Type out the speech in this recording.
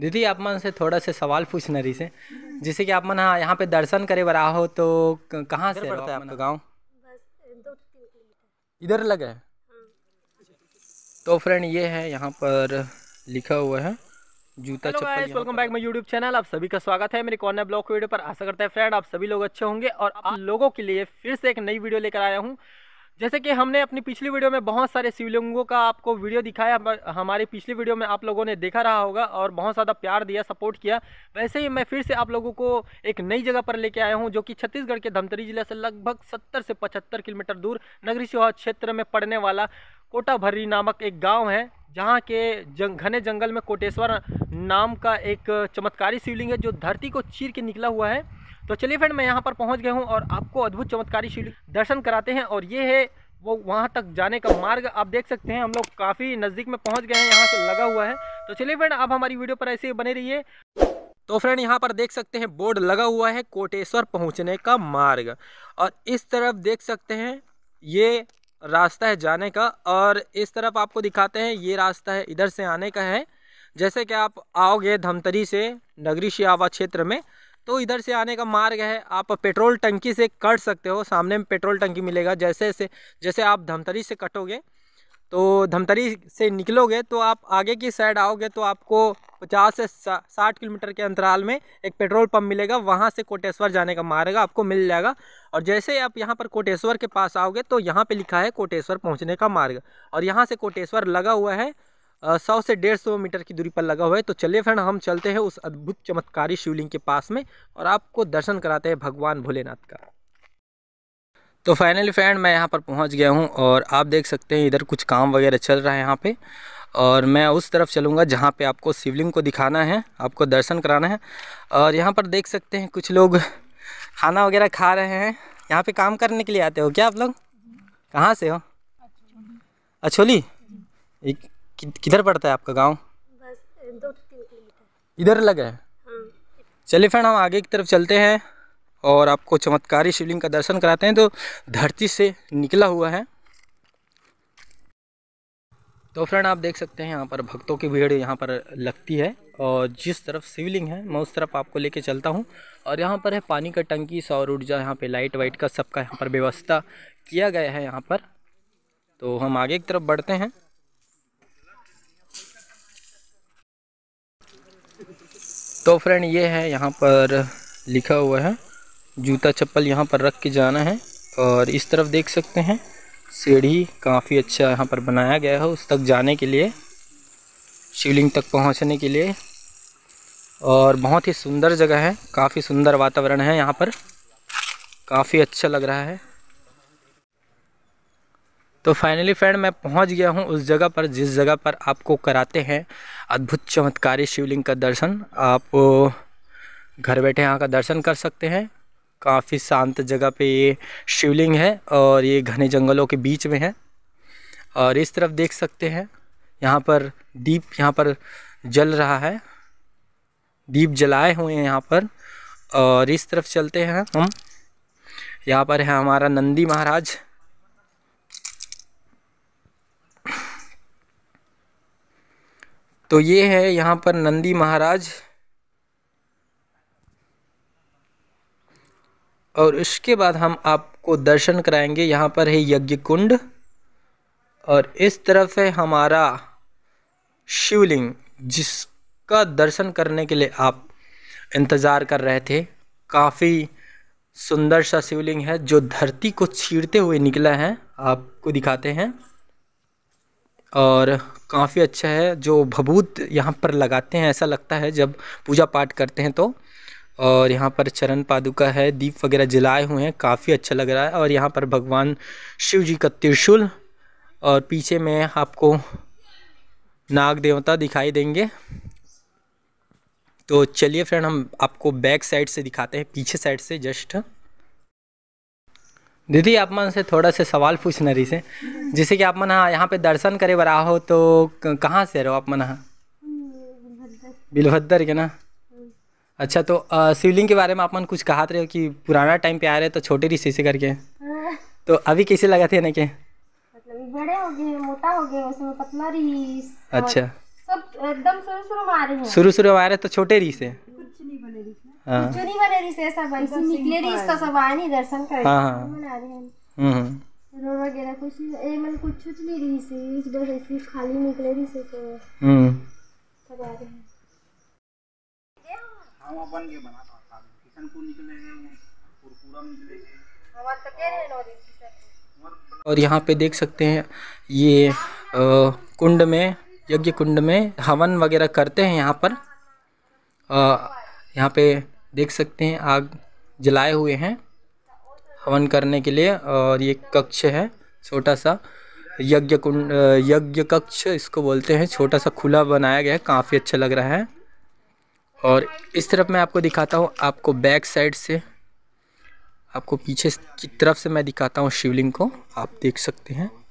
दीदी आप मन से थोड़ा से सवाल पूछना रही से जैसे कि आप मन हाँ यहाँ पे दर्शन करे बर आओ तो कहाँ से पड़ता है आपका गाँव इधर लगे तो फ्रेंड ये है यहाँ पर लिखा हुआ है जूता चप्पल welcome back my YouTube channel आप सभी का स्वागत है मेरे कॉर्नर ब्लॉग वीडियो पर आशा करता है फ्रेंड आप सभी लोग अच्छे होंगे और आप लोगों के लिए फिर से एक नई वीडियो लेकर आया हूँ जैसे कि हमने अपनी पिछली वीडियो में बहुत सारे शिवलिंगों का आपको वीडियो दिखाया हमारी पिछली वीडियो में आप लोगों ने देखा रहा होगा और बहुत ज़्यादा प्यार दिया सपोर्ट किया वैसे ही मैं फिर से आप लोगों को एक नई जगह पर लेके आया हूँ जो कि छत्तीसगढ़ के धमतरी जिले से लगभग सत्तर से पचहत्तर किलोमीटर दूर नगरी सेवा क्षेत्र में पड़ने वाला कोटा भर्री नामक एक गाँव है जहाँ के जंग घने जंगल में कोटेश्वर नाम का एक चमत्कारी शिवलिंग है जो धरती को चीर के निकला हुआ है तो चलिए फ्रेंड मैं यहाँ पर पहुँच गया हूँ और आपको अद्भुत चमत्कारी शिवलिंग दर्शन कराते हैं और ये है वो वहाँ तक जाने का मार्ग आप देख सकते हैं हम लोग काफ़ी नज़दीक में पहुँच गए हैं यहाँ से लगा हुआ है तो चलिए फ्रेंड आप हमारी वीडियो पर ऐसे ही बने रहिए तो फ्रेंड यहाँ पर देख सकते हैं बोर्ड लगा हुआ है कोटेश्वर पहुँचने का मार्ग और इस तरफ देख सकते हैं ये रास्ता है जाने का और इस तरफ आपको दिखाते हैं ये रास्ता है इधर से आने का है जैसे कि आप आओगे धमतरी से नगरी शिवा क्षेत्र में तो इधर से आने का मार्ग है आप पेट्रोल टंकी से कट सकते हो सामने में पेट्रोल टंकी मिलेगा जैसे से जैसे आप धमतरी से कटोगे तो धमतरी से निकलोगे तो आप आगे की साइड आओगे तो आपको पचास से साठ किलोमीटर के अंतराल में एक पेट्रोल पंप मिलेगा वहाँ से कोटेश्वर जाने का मार्ग आपको मिल जाएगा और जैसे आप यहाँ पर कोटेश्वर के पास आओगे तो यहाँ पर लिखा है कोटेश्वर पहुँचने का मार्ग और यहाँ से कोटेश्वर लगा हुआ है सौ से डेढ़ सौ मीटर की दूरी पर लगा हुआ है तो चलिए फ्रेंड हम चलते हैं उस अद्भुत चमत्कारी शिवलिंग के पास में और आपको दर्शन कराते हैं भगवान भोलेनाथ का तो फाइनली फ्रेंड मैं यहाँ पर पहुँच गया हूँ और आप देख सकते हैं इधर कुछ काम वगैरह चल रहा है यहाँ पे और मैं उस तरफ चलूँगा जहाँ पे आपको शिवलिंग को दिखाना है आपको दर्शन कराना है और यहाँ पर देख सकते हैं कुछ लोग खाना वगैरह खा रहे हैं यहाँ पे काम करने के लिए आते हो क्या आप लोग कहाँ से हो अछोली किधर पड़ता है आपका गाँव इधर लगा है हाँ। चलिए फ्रेंड हम आगे की तरफ चलते हैं और आपको चमत्कारी शिवलिंग का दर्शन कराते हैं तो धरती से निकला हुआ है तो फ्रेंड आप देख सकते हैं यहाँ पर भक्तों की भीड़ यहाँ पर लगती है और जिस तरफ शिवलिंग है मैं उस तरफ आपको लेके चलता हूँ और यहाँ पर है पानी का टंकी सौर ऊर्जा यहाँ पे लाइट वाइट का सबका यहाँ पर व्यवस्था किया गया है यहाँ पर तो हम आगे की तरफ बढ़ते हैं तो फ्रेंड ये है यहाँ पर लिखा हुआ है जूता चप्पल यहाँ पर रख के जाना है और इस तरफ देख सकते हैं सीढ़ी काफ़ी अच्छा यहाँ पर बनाया गया है उस तक जाने के लिए शिवलिंग तक पहुँचने के लिए और बहुत ही सुंदर जगह है काफ़ी सुंदर वातावरण है यहाँ पर काफ़ी अच्छा लग रहा है तो फाइनली फ्रेंड मैं पहुँच गया हूँ उस जगह पर जिस जगह पर आपको कराते हैं अद्भुत चमत्कारी शिवलिंग का दर्शन आप घर बैठे यहाँ का दर्शन कर सकते हैं काफ़ी शांत जगह पे ये शिवलिंग है और ये घने जंगलों के बीच में है और इस तरफ देख सकते हैं यहाँ पर दीप यहाँ पर जल रहा है दीप जलाए हुए हैं यहाँ पर और इस तरफ चलते हैं हम यहाँ पर है हमारा नंदी महाराज तो ये है यहाँ पर नंदी महाराज और उसके बाद हम आपको दर्शन कराएंगे यहाँ पर है यज्ञ कुंड और इस तरफ है हमारा शिवलिंग जिसका दर्शन करने के लिए आप इंतज़ार कर रहे थे काफ़ी सुंदर सा शिवलिंग है जो धरती को छीरते हुए निकला है आपको दिखाते हैं और काफ़ी अच्छा है जो भभूत यहाँ पर लगाते हैं ऐसा लगता है जब पूजा पाठ करते हैं तो और यहाँ पर चरण पादुका है दीप वगैरह जलाए हुए हैं काफ़ी अच्छा लग रहा है और यहाँ पर भगवान शिव जी का त्रिशूल और पीछे में आपको नाग देवता दिखाई देंगे तो चलिए फ्रेंड हम आपको बैक साइड से दिखाते हैं पीछे साइड से जस्ट दीदी आप मन से थोड़ा से सवाल पूछना रही से जैसे कि आप मन हाँ यहाँ पे दर्शन करे बरा हो तो कहाँ से रहो आप मन हाँ बिलभद्र के ना अच्छा तो शिवलिंग के बारे में आपन कुछ कहा रहे हो कि पुराना टाइम पे आ रहे तो छोटे ऋषि से करके तो अभी कैसे लगा थे के मतलब बड़े हो गए मोटा हो गए उसमें पतला रीस अच्छा सब एकदम शुरू शुरू में आ रहे हैं शुरू शुरू तो छोटे रीस है कुछ नहीं बने रीस हाँ। कुछ नहीं बने रीस ऐसा बन तो निकले रीस का तो सब आए नहीं दर्शन कर हां हाँ। हम्म, हम्म। वगैरह कुछ ए मन मतलब कुछ कुछ नहीं रीस बस ऐसे खाली निकले रीस तो हम्म। सब आ रहे हैं हवा बन के बना था निकले तो और यहाँ पे देख सकते हैं ये आ, कुंड में यज्ञ कुंड में हवन वगैरह करते हैं यहाँ पर यहाँ पे देख सकते हैं आग जलाए हुए हैं हवन करने के लिए और ये कक्ष है छोटा सा यज्ञ कुंड यज्ञ कक्ष इसको बोलते हैं छोटा सा खुला बनाया गया है काफ़ी अच्छा लग रहा है और इस तरफ मैं आपको दिखाता हूँ आपको बैक साइड से आपको पीछे की तरफ से मैं दिखाता हूँ शिवलिंग को आप देख सकते हैं